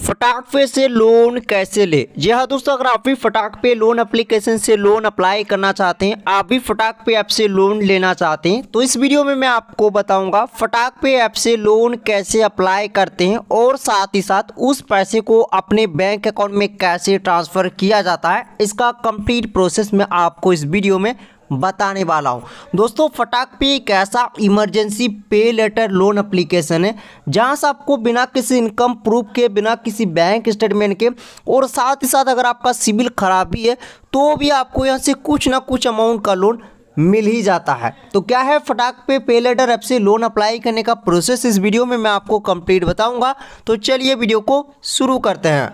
फटाक पे से लोन कैसे ले जी हाँ दोस्तों अगर आप भी फटाक पे लोन एप्लीकेशन से लोन अप्लाई करना चाहते हैं आप भी फटाक पे ऐप से लोन लेना चाहते हैं तो इस वीडियो में मैं आपको बताऊंगा फटाक पे ऐप से लोन कैसे अप्लाई करते हैं और साथ ही साथ उस पैसे को अपने बैंक अकाउंट में कैसे ट्रांसफ़र किया जाता है इसका कंप्लीट प्रोसेस मैं आपको इस वीडियो में बताने वाला हूँ दोस्तों फटाक पे एक ऐसा इमरजेंसी पे लेटर लोन अप्लीकेशन है जहाँ से आपको बिना किसी इनकम प्रूफ के बिना किसी बैंक स्टेटमेंट के और साथ ही साथ अगर आपका सिविल खराब भी है तो भी आपको यहाँ से कुछ ना कुछ अमाउंट का लोन मिल ही जाता है तो क्या है Fatak pay pay later app से लोन अप्लाई करने का प्रोसेस इस वीडियो में मैं आपको कंप्लीट बताऊंगा तो चलिए वीडियो को शुरू करते हैं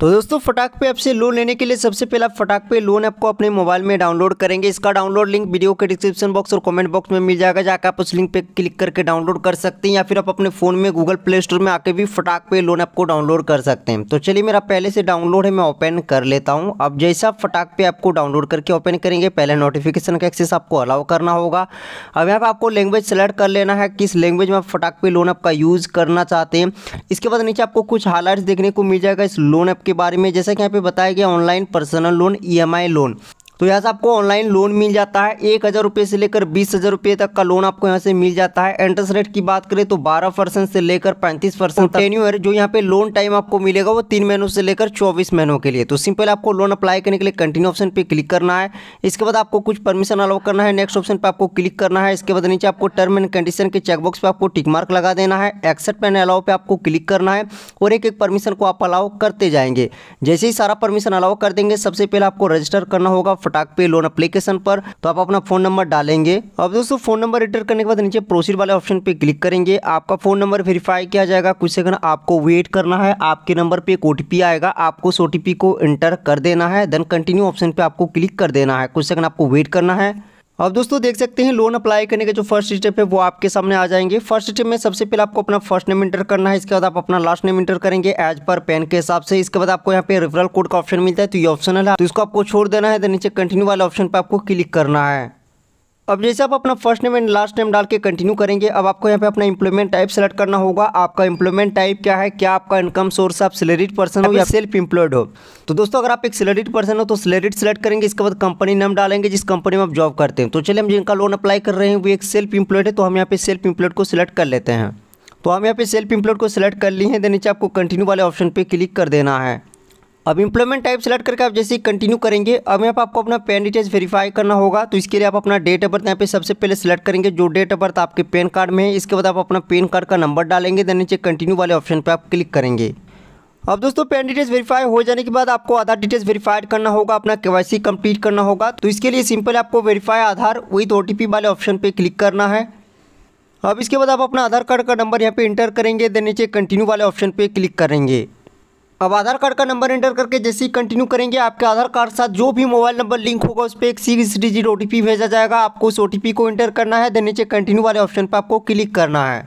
तो दोस्तों फटाक पे ऐप से लोन लेने के लिए सबसे पहले आप फटाक पे लोन ऐप को अपने मोबाइल में डाउनलोड करेंगे इसका डाउनलोड लिंक वीडियो के डिस्क्रिप्शन बॉक्स और कमेंट बॉक्स में मिल जाएगा जाकर आप उस लिंक पे क्लिक करके डाउनलोड कर सकते हैं या फिर आप अपने फोन में गूगल प्ले स्टोर में आके भी फटाक पे लोन ऐप को डाउनलोड कर सकते हैं तो चलिए मेरा पहले से डाउनलोड है मैं ओपन कर लेता हूँ अब जैसे आप फटाक पे ऐप को डाउनलोड करके ओपन करेंगे पहले नोटिफिकेशन का एक्सेस आपको अलाउ करना होगा अब यहाँ पर आपको लैंग्वेज सेलेक्ट कर लेना है किस लैंग्वेज में आप फटाक पे लोन आपका यूज़ करना चाहते हैं इसके बाद नीचे आपको कुछ हाईलाइट्स देखने को मिल जाएगा इस लोन ऐप के बारे में जैसा कि यहाँ पे बताया गया online personal loan e loan तो यहाँ से आपको ऑनलाइन लोन मिल जाता है एक हज़ार रुपये से लेकर बीस हज़ार रुपये तक का लोन आपको यहाँ से मिल जाता है इंटरेस्ट रेट की बात करें तो बारह परसेंट से लेकर पैंतीस परसेंट टेन्यूर तो जो यहाँ पे लोन टाइम आपको मिलेगा वो तीन महीनों से लेकर चौबीस महीनों के लिए तो सिंपल आपको लोन अप्लाई करने के लिए कंटिन्यू ऑप्शन पर क्लिक करना है इसके बाद आपको कुछ परमिशन अलाउ करना है नेक्स्ट ऑप्शन पर आपको क्लिक करना है इसके बाद नीचे आपको टर्म एंड कंडीशन के चेकबॉक्स पर आपको टिक मार्क लगा देना है एक्सेप्ट पेन अलाउ पर आपको क्लिक करना है और एक एक परमिशन को आप अलाउ करते जाएंगे जैसे ही सारा परमिशन अलाउ कर देंगे सबसे पहले आपको रजिस्टर करना होगा फटाक पे लोन अप्लीकेशन पर तो आप अपना फोन नंबर डालेंगे अब दोस्तों फोन नंबर एंटर करने के बाद नीचे प्रोसीड वाले ऑप्शन पे क्लिक करेंगे आपका फोन नंबर वेरीफाई किया जाएगा कुछ सेकंड आपको वेट करना है आपके नंबर पे एक ओटीपी आएगा आपको उस ओटीपी को एंटर कर देना है देन कंटिन्यू ऑप्शन पे आपको क्लिक कर देना है कुछ सेकंड आपको वेट करना है अब दोस्तों देख सकते हैं लोन अप्लाई करने के जो फर्स्ट स्टेप है वो आपके सामने आ जाएंगे फर्स्ट स्टेप में सबसे पहले आपको अपना फर्स्ट नेम इंटर करना है इसके बाद आप अपना लास्ट नेम इंटर करेंगे एज पर पेन के हिसाब से इसके बाद आपको यहाँ पे रेफरल कोड का ऑप्शन मिलता है तो ये ऑप्शनल है तो इसको आपको छोड़ देना है तो नीचे कंटिन्यू वाले ऑप्शन पर आपको क्लिक करना है अब जैसे आप अपना first name and last name डाल के कंटिन्यू करेंगे अब आपको यहाँ पे अपना इम्प्लॉयमेंट टाइप सेलेक्ट करना होगा आपका इंप्लॉयमेंट टाइप क्या है क्या आपका इनकम सोर्स आप सैलरीड पर्सन हो या सेल्फ इम्प्लॉयड हो तो दोस्तों अगर आप एक सैलरीड पर्सन हो तो सैलरीड सेलेक्ट करेंगे इसके बाद कंपनी नेम डालेंगे जिस कंपनी में आप जॉब करते हैं तो चलिए हम जिनका लोन अप्लाई कर रहे हैं वो एक सेल्फ इम्प्लॉयड है तो हम यहाँ पे सेल्फ इम्प्लॉयड को सिलेक्ट कर लेते हैं तो हम यहाँ पे सेल्फ इम्प्लॉयड को सिलेक्ट कर लिए हैं देन नीचे आपको कंटिन्यू वाले ऑप्शन पर क्लिक कर देना है अब इंप्लॉयमेंट टाइप सेलेक्ट करके आप जैसे कंटिन्यू करेंगे अब यहाँ पर आपको अपना पेन डिटेल्स वेरीफाई करना होगा तो इसके लिए आप अपना डेट ऑफ बर्थ यहाँ पे सबसे पहले सेलेक्ट करेंगे जो डेट ऑफ बर्थ आपके पैन कार्ड में है इसके बाद आप अपना पैन कार्ड का नंबर डालेंगे देन नीचे कंटिन्यू वाले ऑप्शन पर आप क्लिक करेंगे अब दोस्तों पेन डिटेल्स वेरीफाई हो जाने के बाद आपको आधार डिटेल्स वेरीफाइड करना होगा अपना केवाईसी कंप्लीट करना होगा तो इसके लिए सिंपल आपको वेरीफाई आधार विथ पी वाले ऑप्शन पर क्लिक करना है अब इसके बाद आप अपना आधार कार्ड का नंबर यहाँ पे इंटर करेंगे देन नीचे कंटिन्यू वाले ऑप्शन पर क्लिक करेंगे अब आधार कार्ड का नंबर एंटर करके जैसे ही कंटिन्यू करेंगे आपके आधार कार्ड साथ जो भी मोबाइल नंबर लिंक होगा उस पर एक सी डिजिट ओ भेजा जाएगा आपको उस ओ को एंटर करना है देन नीचे कंटिन्यू वाले ऑप्शन पर आपको क्लिक करना है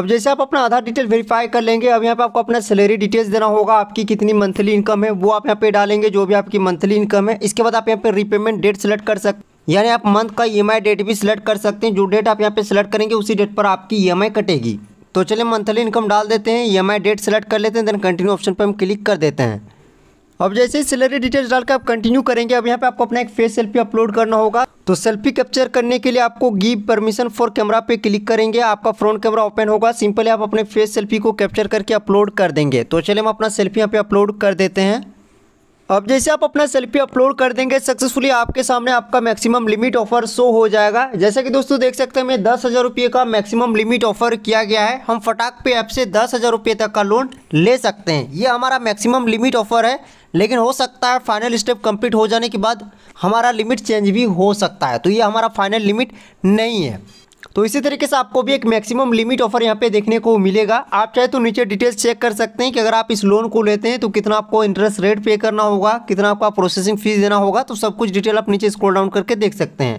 अब जैसे आप अपना आधार डिटेल वेरीफाई कर लेंगे अब यहाँ पे आपको अपना सैलरी डिटेल्स देना होगा आपकी कितनी मंथली इनकम है वो आप यहाँ पे डालेंगे जो भी आपकी मंथली इनकम है इसके बाद आप यहाँ पे रीपेमेंट डेट सेलेक्ट कर सकते हैं यानी आप मंथ का ई e डेट भी सिलेक्ट कर सकते हैं जो डेट आप यहाँ पे सिलेक्ट करेंगे उसी डेट पर आपकी ई e कटेगी तो चलिए मंथली इनकम डाल देते हैं E M I date select कर लेते हैं देन कंटिन्यू ऑप्शन पर हम क्लिक कर देते हैं अब जैसे ही सैलरी डिटेल्स डाल के आप कंटिन्यू करेंगे अब यहाँ पे आपको अपना एक फेस सेल्फी अपलोड करना होगा तो सेल्फी कैप्चर करने के लिए आपको गिव परमिशन फॉर कैमरा पे क्लिक करेंगे आपका फ्रंट कैमरा ओपन होगा सिंपली आप अपने फेस सेल्फी को कैप्चर करके अपलोड कर देंगे तो चलिए हम अपना सेल्फी यहाँ पे अपलोड कर देते हैं अब जैसे आप अपना सेल्फी अपलोड कर देंगे सक्सेसफुली आपके सामने आपका मैक्सिमम लिमिट ऑफर शो हो जाएगा जैसे कि दोस्तों देख सकते हैं दस हज़ार रुपये का मैक्सिमम लिमिट ऑफर किया गया है हम फटाक पे ऐप से दस हज़ार रुपये तक का लोन ले सकते हैं ये हमारा मैक्सिमम लिमिट ऑफर है लेकिन हो सकता है फाइनल स्टेप कंप्लीट हो जाने के बाद हमारा लिमिट चेंज भी हो सकता है तो ये हमारा फाइनल लिमिट नहीं है तो इसी तरीके से आपको भी एक मैक्सिमम लिमिट ऑफर यहाँ पे देखने को मिलेगा आप चाहे तो नीचे डिटेल्स चेक कर सकते हैं कि अगर आप इस लोन को लेते हैं तो कितना आपको इंटरेस्ट रेट पे करना होगा कितना आपका प्रोसेसिंग फीस देना होगा तो सब कुछ डिटेल आप नीचे स्क्रॉल डाउन करके देख सकते हैं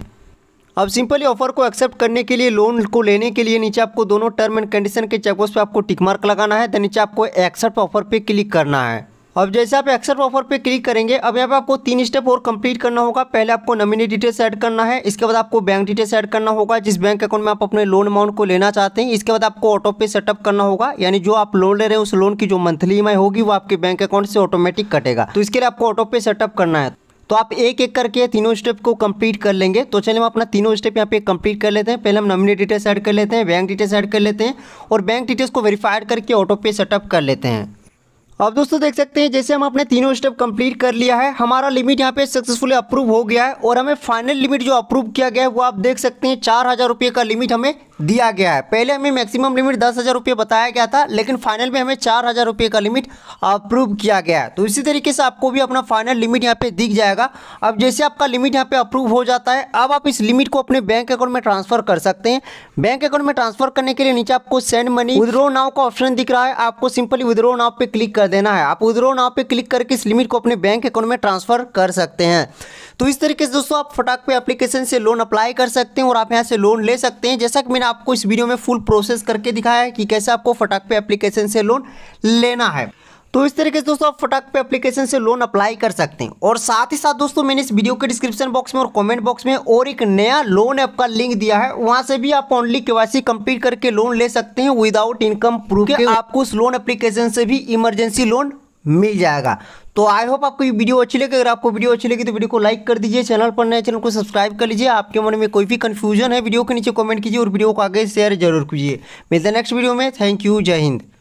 अब सिंपली ऑफर को एक्सेप्ट करने के लिए लोन को लेने के लिए नीचे आपको दोनों टर्म एंड कंडीशन के चेकबॉक्स पे आपको टिकमार्क लगाना है तो नीचे आपको एक्सेप्ट ऑफर पे क्लिक करना है अब जैसे आप एक्सेप्ट ऑफर पे क्लिक करेंगे अब यहाँ पे आपको तीन स्टेप और कंप्लीट करना होगा पहले आपको नमिनी डिटेल्स ऐड करना है इसके बाद आपको बैंक डिटेल्स ऐड करना होगा जिस बैंक अकाउंट में आप अपने लोन अमाउंट को लेना चाहते हैं इसके बाद आपको ऑटो पे सेटअप करना होगा यानी जो आप लोन ले रहे हैं उस लोन की जो मंथली ई होगी वो आपके बैंक अकाउंट से ऑटोमेटिक कटेगा तो इसके लिए आपको ऑटो पे सेटअप करना है तो आप एक एक करके तीनों स्टेप को कंप्लीट कर लेंगे तो चलिए हम अपना तीनों स्टेप यहाँ पे कंप्लीट कर लेते हैं पहले हम नमिनी डिटेल्स ऐड कर लेते हैं बैंक डिटेल्स ऐड कर लेते हैं और बैंक डिटेल्स को वेरीफाइड करके ऑटो पे सेटअप कर लेते हैं अब दोस्तों देख सकते हैं जैसे हम अपने तीनों स्टेप कंप्लीट कर लिया है हमारा लिमिट यहाँ पे सक्सेसफुली अप्रूव हो गया है और हमें फाइनल लिमिट जो अप्रूव किया गया है वो आप देख सकते हैं चार हज़ार रुपये का लिमिट हमें दिया गया है पहले हमें मैक्सिमम लिमिट दस हज़ार रुपये बताया गया था लेकिन फाइनल में हमें चार हज़ार रुपये का लिमिट अप्रूव किया गया है तो इसी तरीके से आपको भी अपना फाइनल लिमिट यहाँ पे दिख जाएगा अब जैसे आपका लिमिट यहाँ पे अप्रूव हो जाता है अब आप इस लिमिट को अपने बैंक अकाउंट में ट्रांसफ़र कर सकते हैं बैंक अकाउंट में ट्रांसफ़र करने के लिए नीचे आपको सेंड मनी विद्रो नाव का ऑप्शन दिख रहा है आपको सिंपली विद्रो नाव पर क्लिक कर देना है आप विद्रो नाव पर क्लिक करके इस लिमिट को अपने बैंक अकाउंट में ट्रांसफ़र कर सकते हैं तो इस तरीके से दोस्तों आप फटाक पे एप्लीकेशन से लोन अप्लाई कर सकते हैं और आप यहाँ से लोन ले सकते हैं जैसा कि मैंने आपको इस वीडियो में फुल प्रोसेस करके दिखाया है कि कैसे आपको फटाक पे एप्लीकेशन से लोन लेना है तो इस तरीके से दोस्तों आप फटाक पे एप्लीकेशन से लोन अप्लाई कर सकते हैं और साथ ही साथ दोस्तों मैंने इस वीडियो के डिस्क्रिप्शन बॉक्स में और कमेंट बॉक्स में और एक नया लोन ऐप का लिंक दिया है वहां से भी आप ओनली केवासी कंप्लीट करके लोन ले सकते हैं विदाउट इनकम प्रूफ आपको उस लोन एप्लीकेशन से भी इमरजेंसी लोन मिल जाएगा तो आई होप आपको ये वीडियो अच्छी लगी अगर आपको वीडियो अच्छी लगी तो वीडियो को लाइक कर दीजिए चैनल पर नए चैनल को सब्सक्राइब कर लीजिए आपके मन में कोई भी कन्फ्यूजन है वीडियो के नीचे कमेंट कीजिए और वीडियो को आगे शेयर जरूर कीजिए मिलते हैं नेक्स्ट वीडियो में थैंक यू जय हिंद